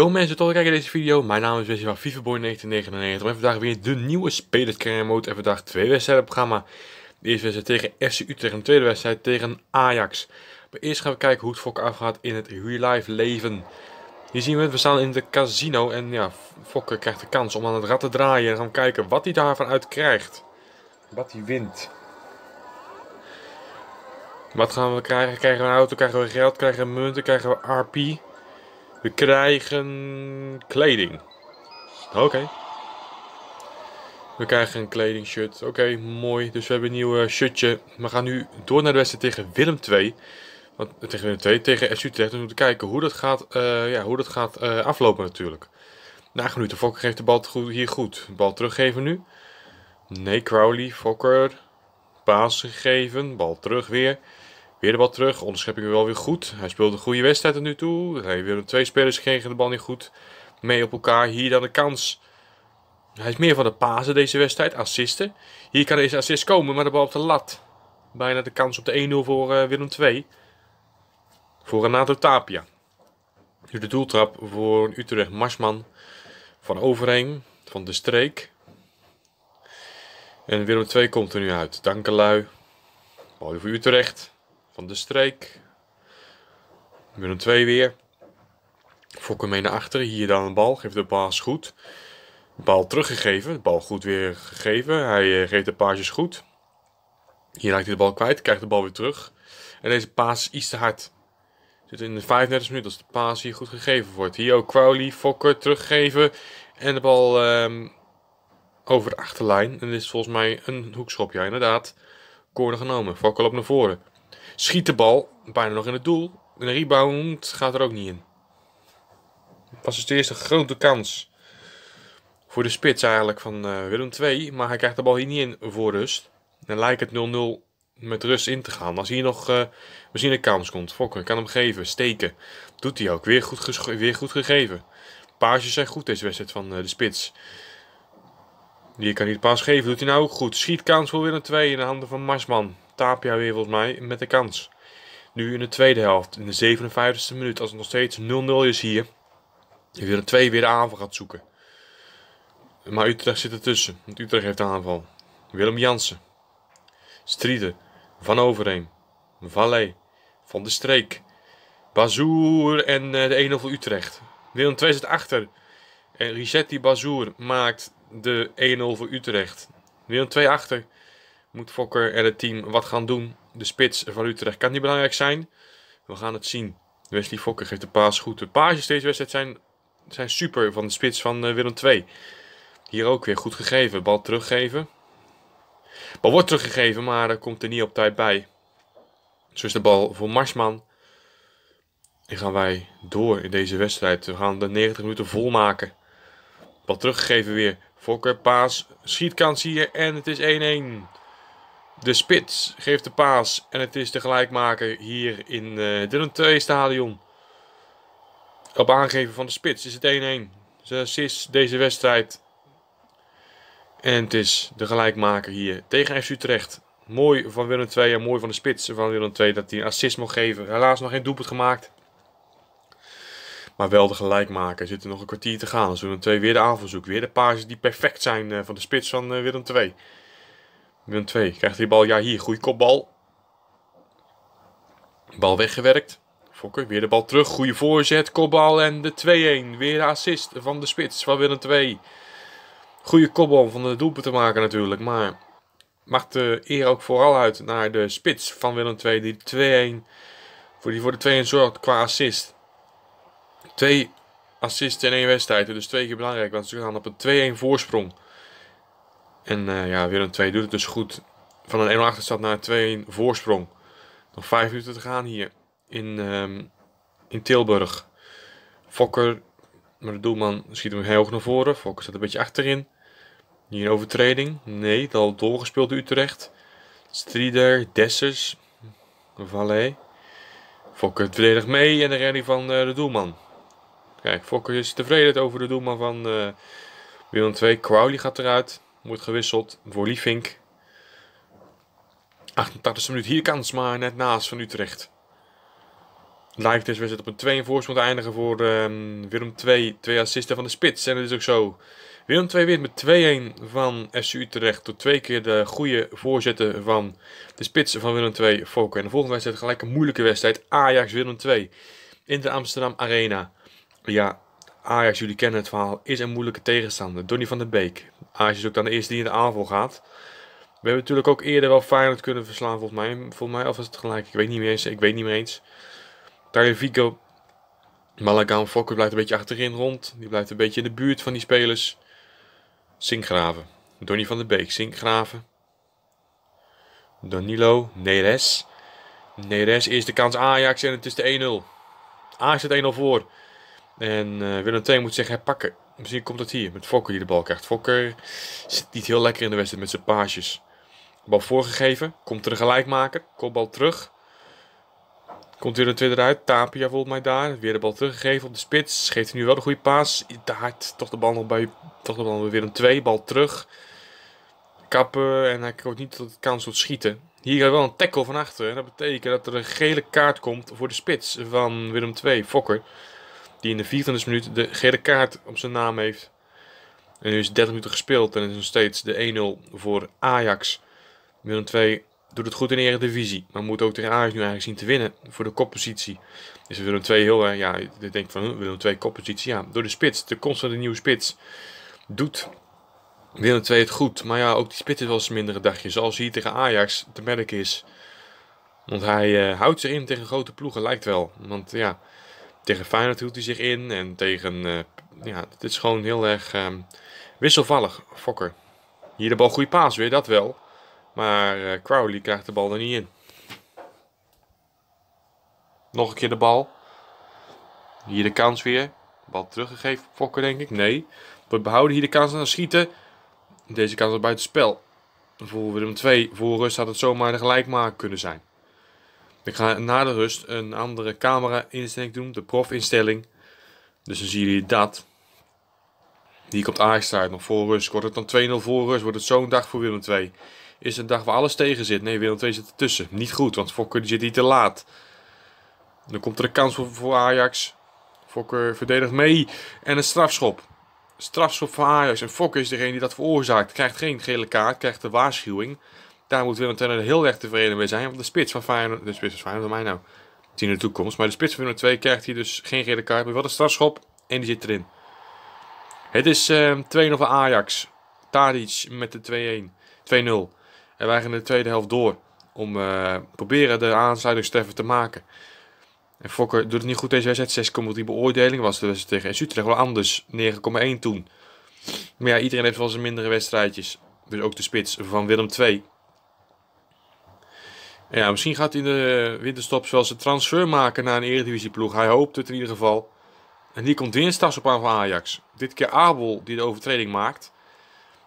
Yo mensen, tot kijken deze video. Mijn naam is Wesley van FIFABoy1999 en vandaag weer de nieuwe spelerscrème Mode. En vandaag twee wedstrijden op programma. De eerste wedstrijd tegen FC Utrecht en de tweede wedstrijd tegen Ajax. Maar eerst gaan we kijken hoe het Fokker afgaat in het real life leven. Hier zien we het, we staan in de casino en ja, Fokker krijgt de kans om aan het rad te draaien. En gaan we kijken wat hij daarvan uit krijgt. Wat hij wint. Wat gaan we krijgen? Krijgen we een auto, krijgen we geld, krijgen we munten, krijgen we RP... We krijgen kleding. Oké. We krijgen een kledingshirt. Oké, mooi. Dus we hebben een nieuw eh, shirtje. We gaan nu door naar de wedstrijd tegen Willem 2. Want, eh, tegen Willem 2, tegen su Utrecht. Dus we moeten kijken hoe dat gaat, eh, ja, hoe dat gaat aflopen natuurlijk. Nagenoeg, de Fokker geeft de bal hier goed. Bal teruggeven nu. Nee, Crowley, Fokker. Paas gegeven, bal terug weer. Weer de bal terug. Onderschepping wel weer goed. Hij speelde een goede wedstrijd tot nu toe. Hij een twee spelers kregen de bal niet goed mee op elkaar. Hier dan de kans. Hij is meer van de Pasen deze wedstrijd. Assisten. Hier kan deze assist komen, maar de bal op de lat. Bijna de kans op de 1-0 voor eh, Willem 2. Voor Renato Tapia. Nu de doeltrap voor Utrecht Marsman. Van Overheen. Van de Streek. En Willem 2 komt er nu uit. Dankelui. Bal voor Utrecht van de streek. Willem 2 weer. Fokker mee naar achteren. Hier dan een bal. Geeft de baas goed. De bal teruggegeven. De bal goed weer gegeven. Hij eh, geeft de paasjes goed. Hier raakt hij de bal kwijt. Krijgt de bal weer terug. En deze paas is iets te hard. Zit in de 35 minuten als de paas hier goed gegeven wordt. Hier ook Crowley, Fokker teruggeven. En de bal ehm, over de achterlijn. En dit is volgens mij een hoekschop. Ja, inderdaad. Corner genomen. Fokker loopt naar voren. Schiet de bal bijna nog in het doel. Een rebound gaat er ook niet in. Was dus de eerste grote kans voor de spits eigenlijk van eh, Willem 2. Maar hij krijgt de bal hier niet in voor rust. Dan lijkt het 0-0 met rust in te gaan. Als hier nog eh, misschien een kans komt. Fokker kan hem geven. Steken. Doet hij ook. Weer goed, weer goed gegeven. Paasjes zijn goed deze wedstrijd van eh, de spits. Die kan niet paas geven. Doet hij nou ook goed. Schiet kans voor Willem 2 in de handen van Marsman. Tapia weer volgens mij met de kans. Nu in de tweede helft, in de 57e minuut, als het nog steeds 0-0 is hier. Je wil een 2 weer de aanval gaat zoeken. Maar Utrecht zit ertussen, want Utrecht heeft de aanval. Willem Jansen. Strieden. Van Overheen. Valle, Van de Streek. Bazoer en eh, de 1-0 voor Utrecht. Willem 2 zit achter. En Ricetti Bazoer maakt de 1-0 voor Utrecht. Willem 2 achter. Moet Fokker en het team wat gaan doen? De spits van Utrecht kan niet belangrijk zijn. We gaan het zien. Wesley Fokker geeft de paas goed. De paasjes deze wedstrijd zijn, zijn super van de spits van eh, Willem II. Hier ook weer goed gegeven. Bal teruggeven. Bal wordt teruggegeven, maar uh, komt er niet op tijd bij. Zo is de bal voor Marsman. En gaan wij door in deze wedstrijd. We gaan de 90 minuten volmaken. Bal teruggegeven weer. Fokker, paas, hier en het is 1-1. De spits geeft de paas en het is de gelijkmaker hier in uh, Willem 2 stadion. Op aangeven van de spits is het 1-1. Dus is deze wedstrijd. En het is de gelijkmaker hier tegen FC Utrecht. Mooi van Willem 2 en mooi van de spits van Willem 2 dat hij een assist mocht geven. Helaas nog geen doelpunt gemaakt. Maar wel de gelijkmaker. Er zit er nog een kwartier te gaan. Dus Willem 2 weer de aanval zoekt. Weer de paasjes die perfect zijn eh, van de spits van eh, Willem 2. Willem 2. Krijgt die bal. Ja, hier. goede kopbal. Bal weggewerkt. Fokker, weer de bal terug. Goede voorzet. Kopbal en de 2-1. Weer de assist van de spits van Willem 2. Goede kopbal van de doelpunt te maken natuurlijk. Maar mag de eer ook vooral uit naar de spits van Willem 2. Die 2-1 voor, die voor de 2-1 zorgt qua assist. Twee assists in één wedstrijd. Dus twee keer belangrijk. Want ze gaan op een 2-1 voorsprong. En uh, ja, Willem 2 doet het dus goed. Van een 1 8 staat naar 2-1 voorsprong. Nog 5 minuten te gaan hier in, um, in Tilburg. Fokker, maar de doelman schiet hem heel hoog naar voren. Fokker staat een beetje achterin. Hier een overtreding. Nee, het al doorgespeeld door Utrecht. Strieder, Dessers, Valet. Fokker verdedigt mee en de redding van uh, de doelman. Kijk, Fokker is tevreden over de doelman van uh, Willem 2. Crowley gaat eruit. Wordt gewisseld voor Liefink. 88e minuut. Hier kans maar net naast van Utrecht. Lijkt dus weer zitten op een 2 in te eindigen voor ehm, Willem 2. Twee assisten van de spits. En dat is ook zo. Willem 2 wint met 2-1 van SU Utrecht. Door twee keer de goede voorzetten van de spits van Willem 2, Fokker. En de volgende wedstrijd gelijk een moeilijke wedstrijd. Ajax Willem 2 in de Amsterdam Arena. Ja, Ajax, jullie kennen het verhaal, is een moeilijke tegenstander. Donny van der Beek. Ajax is ook dan de eerste die in de aanval gaat. We hebben natuurlijk ook eerder wel Feyenoord kunnen verslaan, volgens mij. Volgens mij, of was het gelijk? Ik weet niet meer eens. Ik weet niet meer eens. Tario Vico, Malagaan Fokker blijft een beetje achterin rond. Die blijft een beetje in de buurt van die spelers. Sinkgraven. Donny van der Beek, Sinkgraven. Danilo, Neres. Neres eerste de kans Ajax en het is de 1-0. Ajax zit 1-0 voor. En eh, Willem II moet zeggen herpakken. Misschien komt dat hier met Fokker die de bal krijgt. Fokker zit niet heel lekker in de wedstrijd met zijn paasjes. Bal voorgegeven. Komt er een maken. Kopbal terug. Komt weer een tweede eruit. Tapia volgt mij daar. Weer de bal teruggegeven op de spits. Geeft hij nu wel een goede paas. Daar Toch de bal nog bij. Toch de bal weer een twee. Bal terug. Kappen. En hij hoort niet tot kans tot schieten. Hier gaat wel een tackle van achter. En dat betekent dat er een gele kaart komt voor de spits van Willem 2. Fokker. Die in de 24e minuut de gele kaart op zijn naam heeft. En nu is 30 minuten gespeeld en is nog steeds de 1-0 voor Ajax. Willem 2 doet het goed in de Eredivisie. Maar moet ook tegen Ajax nu eigenlijk zien te winnen voor de koppositie. Dus Willem 2 heel erg, eh, ja, ik denk van Willem 2 koppositie. Ja, door de spits, de constante nieuwe spits, doet Willem 2 het goed. Maar ja, ook die spits is wel eens mindere dagje. Zoals hier tegen Ajax te merken is. Want hij eh, houdt ze in tegen grote ploegen, lijkt wel. Want ja, tegen Feyenoord hield hij zich in. En tegen, eh, ja, het is gewoon heel erg ehm, wisselvallig, Fokker. Hier de bal goede paas weer, dat wel. Maar eh, Crowley krijgt de bal er niet in. Nog een keer de bal. Hier de kans weer. Bal teruggegeven, Fokker denk ik. Nee. We behouden hier de kans aan schieten. Deze kans is buiten spel. Dan voelen we hem twee. Voor rust had het zomaar de gelijkmaker kunnen zijn. Ik ga na de rust een andere camera instelling doen, de profinstelling. Dus dan zie je dat. Die komt Ajax uit nog voor rust. Wordt het dan 2-0 voor rust? Wordt het zo'n dag voor Willem 2? Is het een dag waar alles tegen zit? Nee, Willem 2 zit ertussen. Niet goed, want Fokker zit hier te laat. Dan komt er een kans voor, Ajax. Fokker verdedigt mee. En een strafschop. Strafschop van Ajax. En Fokker is degene die dat veroorzaakt. Krijgt geen gele kaart, krijgt de waarschuwing. Daar moet Willem Turner heel erg tevreden mee zijn. Want de spits van Feyenoord, de spits van Feyenoord, mij nou, die in de toekomst. Maar de spits van Willem 2 krijgt hier dus geen gele kaart. Maar wel een strafschop en die zit erin. Het is 2-0 ehm, Ajax. Tadic met de 2-1, 2-0. En wij gaan de tweede helft door. Om eh, proberen de aansluitingstreffer te maken. En Fokker doet het niet goed deze wedstrijd. 6,3 beoordeling was de wedstrijd tegen Utrecht wel anders. 9,1 toen. Maar ja, iedereen heeft wel zijn mindere wedstrijdjes. Dus ook de spits van Willem 2. Ja, misschien gaat hij de winterstop zelfs een transfer maken naar een eredivisieploeg. Hij hoopt het in ieder geval. En die komt weer een op aan van Ajax. Dit keer Abel die de overtreding maakt.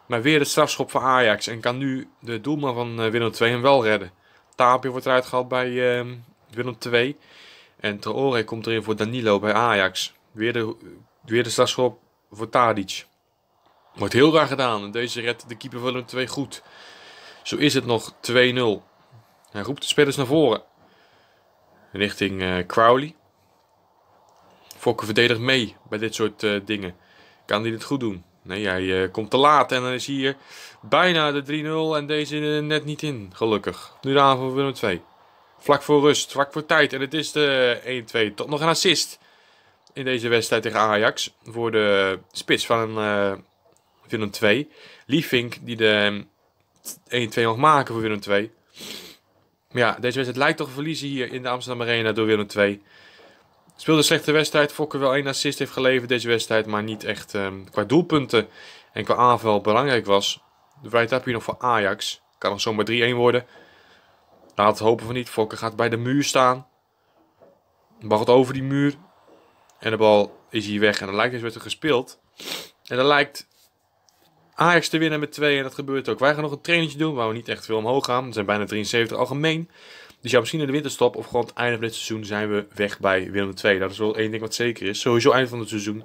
Maar weer de strafschop van Ajax. En kan nu de doelman van eh, Willem 2 hem wel redden. Tapio wordt eruit gehaald bij uh, Willem 2. En Traore komt erin voor Danilo bij Ajax. Weer de, weer de strafschop voor Tadic. Wordt heel raar gedaan. En deze redt de keeper van Willem 2 goed. Zo is het nog 2-0. Hij roept de spelers naar voren. Richting uh, Crowley. Fokker verdedigt mee bij dit soort eh, dingen. Kan hij dit goed doen? Nee, hij eh, komt te laat en dan is hier bijna de 3-0 en deze net niet in, gelukkig. Nu de aanval van nummer 2. Vlak voor rust, vlak voor tijd en het is de 1-2. Tot nog een assist in deze wedstrijd tegen Ajax. Voor de spits van Willem 2. Liefink die de 1-2 mag maken voor Willem 2. Maar ja, deze wedstrijd lijkt toch verliezen hier in de Amsterdam Arena door Willem II. Speelde een slechte wedstrijd. Fokker wel één assist heeft geleverd deze wedstrijd. Maar niet echt um, qua doelpunten en qua aanval belangrijk was. De vrijheid heb je nog voor Ajax. Kan nog zomaar 3-1 worden. Laat het hopen van niet. Fokker gaat bij de muur staan. De over die muur. En de bal is hier weg. En dan lijkt deze wedstrijd gespeeld. En dan lijkt Ajax te winnen met 2 en dat gebeurt ook. Wij gaan nog een trainetje doen waar we niet echt veel omhoog gaan. Er zijn bijna 73 algemeen. Dus ja, misschien in de winterstop of gewoon het einde van dit seizoen zijn we weg bij Willem 2. Dat is wel één ding wat zeker is. Sowieso eind van het seizoen.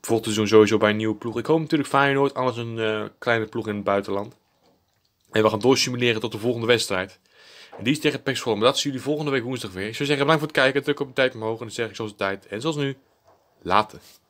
Volgend seizoen sowieso bij een nieuwe ploeg. Ik hoop natuurlijk Feyenoord, anders een eh, kleine ploeg in het buitenland. En we gaan doorsimuleren tot de volgende wedstrijd. die is tegen Pexvolle. Maar dat zien jullie volgende week woensdag weer. Ik zou zeggen, bedankt voor het kijken. Druk op de tijd omhoog. En dan zeg ik zoals de tijd. En zoals nu, later.